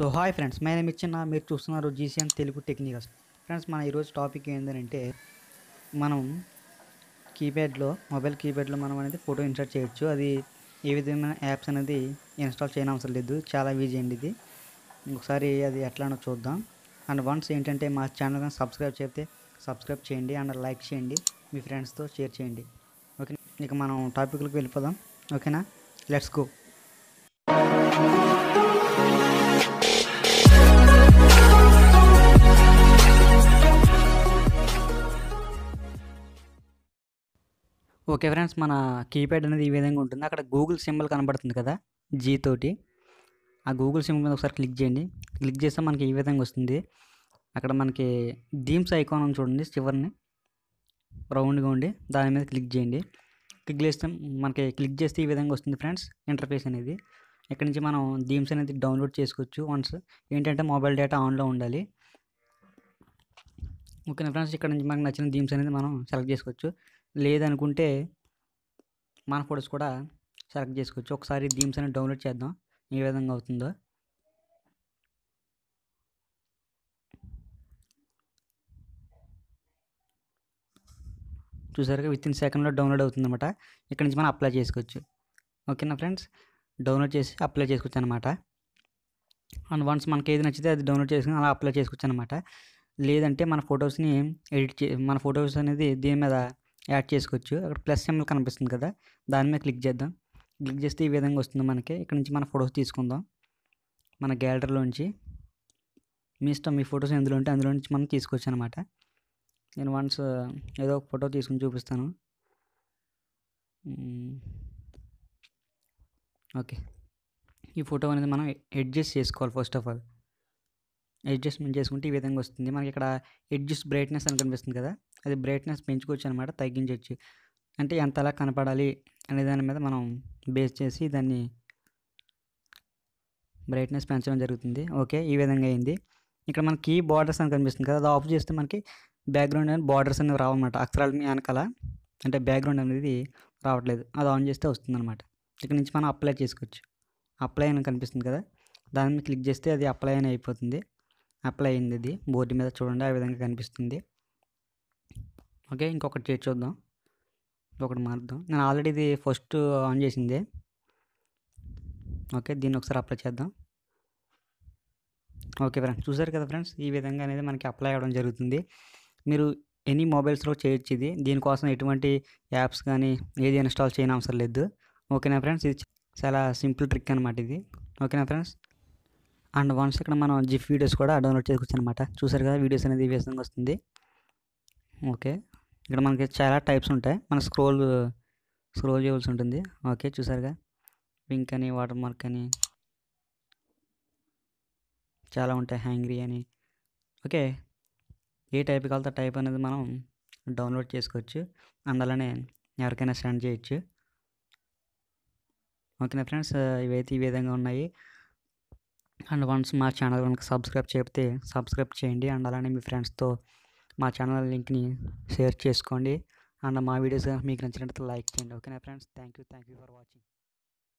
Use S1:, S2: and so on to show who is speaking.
S1: so hi friends నేను ఇచ్చిన మీరు చూస్తున్నారు జీసీఎన్ తెలుగు టెక్నికల్స్ ఫ్రెండ్స్ మన ఈరోజు టాపిక్ ఏంటంటే మనం కీప్యాడ్లో మొబైల్ కీప్యాడ్లో మనం అనేది ఫోటో ఇన్సర్ట్ చేయొచ్చు అది ఏ విధమైన యాప్స్ అనేది ఇన్స్టాల్ చేయని అవసరం లేదు చాలా ఈజీ అండి ఇది ఒకసారి అది ఎట్లానో చూద్దాం అండ్ వన్స్ ఏంటంటే మా ఛానల్ కానీ సబ్స్క్రైబ్ చేస్తే సబ్స్క్రైబ్ చేయండి అండ్ లైక్ చేయండి మీ ఫ్రెండ్స్తో షేర్ చేయండి ఓకే ఇక మనం టాపిక్లకు వెళ్ళిపోదాం ఓకేనా లెట్స్ గో ఓకే ఫ్రెండ్స్ మన కీప్యాడ్ అనేది ఈ విధంగా ఉంటుంది అక్కడ గూగుల్ సింబల్ కనబడుతుంది కదా జీ తోటి ఆ గూగుల్ సింబల్ మీద ఒకసారి క్లిక్ చేయండి క్లిక్ చేస్తే మనకి ఈ విధంగా వస్తుంది అక్కడ మనకి థీమ్స్ ఐకాన్ అని చూడండి చివరిని రౌండ్గా ఉండి దాని మీద క్లిక్ చేయండి క్లిక్ చేస్తే మనకి క్లిక్ చేస్తే ఈ విధంగా వస్తుంది ఫ్రెండ్స్ ఇంటర్ఫేస్ అనేది ఇక్కడ నుంచి మనం థీమ్స్ అనేది డౌన్లోడ్ చేసుకోవచ్చు వన్స్ ఏంటంటే మొబైల్ డేటా ఆన్లో ఉండాలి ఓకేనా ఫ్రెండ్స్ ఇక్కడ నుంచి మనకు నచ్చిన థీమ్స్ అనేది మనం సెలెక్ట్ చేసుకోవచ్చు లేదనుకుంటే మన ఫొటోస్ కూడా సెలెక్ట్ చేసుకోవచ్చు ఒకసారి థీమ్స్ అనేది డౌన్లోడ్ చేద్దాం ఏ విధంగా అవుతుందో చూసారుగా విత్ ఇన్ సెకండ్లో డౌన్లోడ్ అవుతుందన్నమాట ఇక్కడ నుంచి మనం అప్లై చేసుకోవచ్చు ఓకేనా ఫ్రెండ్స్ డౌన్లోడ్ చేసి అప్లై చేసుకోవచ్చు అనమాట అండ్ వన్స్ మనకి ఏది నచ్చితే అది డౌన్లోడ్ చేసుకుని అలా అప్లై చేసుకోవచ్చు అనమాట లేదంటే మన ఫొటోస్ని ఎడిట్ చే మన ఫొటోస్ అనేది దీని మీద యాడ్ చేసుకోవచ్చు అక్కడ ప్లస్ సింబల్ కనిపిస్తుంది కదా దాని మీద క్లిక్ చేద్దాం క్లిక్ చేస్తే ఈ విధంగా వస్తుంది మనకి ఇక్కడ నుంచి మన ఫొటోస్ తీసుకుందాం మన గ్యాలరీలోంచి మీ ఇష్టం మీ ఫొటోస్ ఎందులో ఉంటే అందులో నుంచి మనం తీసుకోవచ్చు అనమాట నేను వన్స్ ఏదో ఒక ఫోటో తీసుకుని చూపిస్తాను ఓకే ఈ ఫోటో అనేది మనం ఎడ్జస్ట్ చేసుకోవాలి ఫస్ట్ ఆఫ్ ఆల్ అడ్జస్ట్మెంట్ చేసుకుంటే ఈ విధంగా వస్తుంది మనకి ఇక్కడ ఎడ్జస్ట్ బ్రైట్నెస్ అని కనిపిస్తుంది కదా అది బ్రైట్నెస్ పెంచుకోవచ్చు అనమాట తగ్గించవచ్చు అంటే ఎంతలా కనపడాలి అనే దాని మీద మనం బేస్ చేసి దాన్ని బ్రైట్నెస్ పెంచడం జరుగుతుంది ఓకే ఈ విధంగా అయింది ఇక్కడ మనకి కీ బార్డర్స్ అని కనిపిస్తుంది కదా అది ఆఫ్ చేస్తే మనకి బ్యాక్గ్రౌండ్ అని బార్డర్స్ అనేవి రావన్నమాట అక్షరాలు మీ వెనకాల అంటే బ్యాక్గ్రౌండ్ అనేది రావట్లేదు అది ఆన్ చేస్తే వస్తుంది అనమాట ఇక్కడ నుంచి మనం అప్లై చేసుకోవచ్చు అప్లై అని కనిపిస్తుంది కదా దాని మీద క్లిక్ చేస్తే అది అప్లై అని అయిపోతుంది అప్లై అయింది ఇది బోర్డు మీద చూడండి ఆ విధంగా కనిపిస్తుంది ఓకే ఇంకొకటి చూద్దాం ఒకటి మారుద్దాం నేను ఆల్రెడీ ఇది ఫస్ట్ ఆన్ చేసింది ఓకే దీన్ని ఒకసారి అప్లై చేద్దాం ఓకే ఫ్రెండ్స్ చూసారు కదా ఫ్రెండ్స్ ఈ విధంగా అనేది మనకి అప్లై అవ్వడం జరుగుతుంది మీరు ఎనీ మొబైల్స్లో చేయొచ్చు ఇది దీనికోసం ఎటువంటి యాప్స్ కానీ ఏది ఇన్స్టాల్ చేయని అవసరం లేదు ఓకేనా ఫ్రెండ్స్ ఇది చాలా సింపుల్ ట్రిక్ అనమాట ఇది ఓకేనా ఫ్రెండ్స్ అండ్ వన్స్ ఇక్కడ మనం జిఫ్ వీడియోస్ కూడా డౌన్లోడ్ చేసుకోవచ్చు అనమాట చూసారు కదా వీడియోస్ అనేది ఈ విధంగా వస్తుంది ఓకే ఇక్కడ మనకి చాలా టైప్స్ ఉంటాయి మన స్క్రోల్ స్క్రోల్ చేయవలసి ఉంటుంది ఓకే చూసారుగా పింక్ అని వాటర్ మార్క్ అని చాలా ఉంటాయి హ్యాంగ్రీ అని ఓకే ఏ టైప్ కావాలంటే టైప్ అనేది మనం డౌన్లోడ్ చేసుకోవచ్చు అండ్ అలానే ఎవరికైనా సెండ్ చేయొచ్చు ఓకేనా ఫ్రెండ్స్ ఇవైతే ఈ విధంగా ఉన్నాయి అండ్ వన్స్ మా ఛానల్ కనుక సబ్స్క్రైబ్ చేస్తే సబ్స్క్రైబ్ చేయండి అండ్ అలానే మీ ఫ్రెండ్స్తో మా ఛానల్ లింక్ని షేర్ చేసుకోండి అండ్ మా వీడియోస్ మీకు నచ్చినట్లయితే లైక్ చేయండి ఓకేనా friends thank you thank you for watching